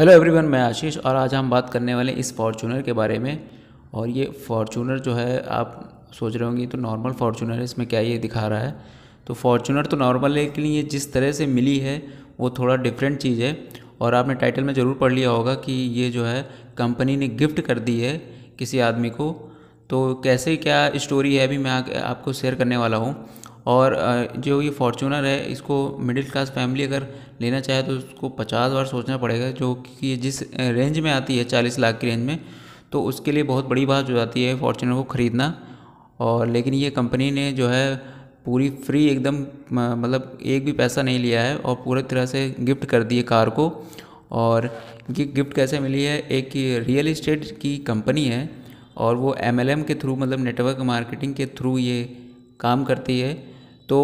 hello everyone मैं आशीष और आज हम बात करने वाले इस फॉर्चूनर के बारे में और ये फॉर्चूनर जो है आप सोच रहे होंगे तो नॉर्मल फॉर्चूनर है इसमें क्या ये दिखा रहा है तो फॉर्चूनर तो नॉर्मल है लेकिन ये जिस तरह से मिली है वो थोड़ा डिफरेंट चीज़ है और आपने टाइटल में ज़रूर पढ़ लिया होगा कि ये जो है कंपनी ने गिफ्ट कर दी है किसी आदमी को तो कैसे क्या स्टोरी है अभी मैं आपको शेयर करने वाला हूँ और जो ये फॉर्चूनर है इसको मिडिल क्लास फैमिली अगर लेना चाहे तो उसको पचास बार सोचना पड़ेगा जो कि जिस रेंज में आती है चालीस लाख की रेंज में तो उसके लिए बहुत बड़ी बात हो जाती है फॉर्चूनर को ख़रीदना और लेकिन ये कंपनी ने जो है पूरी फ्री एकदम मतलब एक भी पैसा नहीं लिया है और पूरी तरह से गिफ्ट कर दिए कार को और ये गिफ्ट कैसे मिली है एक रियल इस्टेट की कंपनी है और वो एम के थ्रू मतलब नेटवर्क मार्केटिंग के थ्रू ये काम करती है तो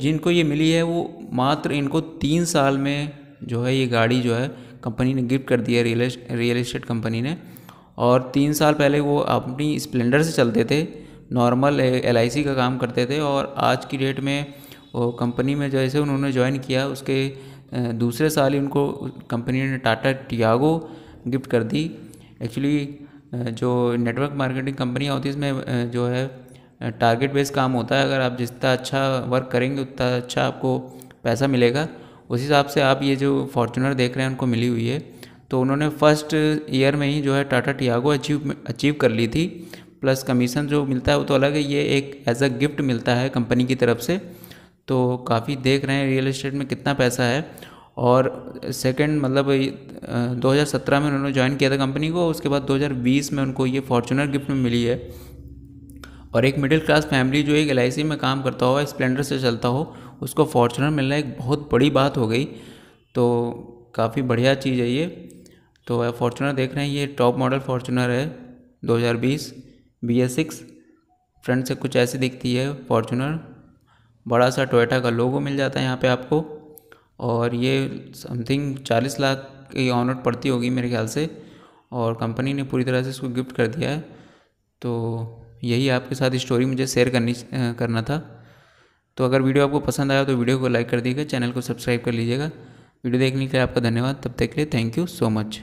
जिनको ये मिली है वो मात्र इनको तीन साल में जो है ये गाड़ी जो है कंपनी ने गिफ्ट कर दिया है रियल रियल इस्टेट कंपनी ने और तीन साल पहले वो अपनी स्प्लेंडर से चलते थे नॉर्मल एल का, का काम करते थे और आज की डेट में वो कंपनी में जैसे उन्होंने ज्वाइन किया उसके दूसरे साल ही उनको कंपनी ने टाटा टियागो गिफ्ट कर दी एक्चुअली जो नेटवर्क मार्केटिंग कंपनियाँ होती है इसमें जो है टारगेट बेस्ड काम होता है अगर आप जितना अच्छा वर्क करेंगे उतना अच्छा आपको पैसा मिलेगा उस हिसाब से आप ये जो फॉर्चुनर देख रहे हैं उनको मिली हुई है तो उन्होंने फर्स्ट ईयर में ही जो है टाटा टियागो अचीव अचीव कर ली थी प्लस कमीशन जो मिलता है वो तो अलग है ये एक एज अ गिफ्ट मिलता है कंपनी की तरफ से तो काफ़ी देख रहे हैं रियल इस्टेट में कितना पैसा है और सेकंड मतलब 2017 में उन्होंने ज्वाइन किया था कंपनी को उसके बाद 2020 में उनको ये फॉर्चुनर गिफ्ट में मिली है और एक मिडिल क्लास फैमिली जो एक एल में काम करता हो स्प्लेंडर से चलता हो उसको फॉर्चुनर मिलना एक बहुत बड़ी बात हो गई तो काफ़ी बढ़िया चीज़ है ये तो फॉर्चुनर देख रहे हैं ये टॉप मॉडल फॉर्चुनर है 2020 बी एस सिक्स फ्रंट से कुछ ऐसी दिखती है फॉर्चुनर बड़ा सा टोयोटा का लोगो मिल जाता है यहाँ पे आपको और ये समथिंग 40 लाख की ऑनर पड़ती होगी मेरे ख्याल से और कंपनी ने पूरी तरह से इसको गिफ्ट कर दिया है तो यही आपके साथ स्टोरी मुझे शेयर करनी करना था तो अगर वीडियो आपको पसंद आया तो वीडियो को लाइक कर दीजिएगा चैनल को सब्सक्राइब कर लीजिएगा वीडियो देखने के लिए आपका धन्यवाद तब तक के लिए थैंक यू सो मच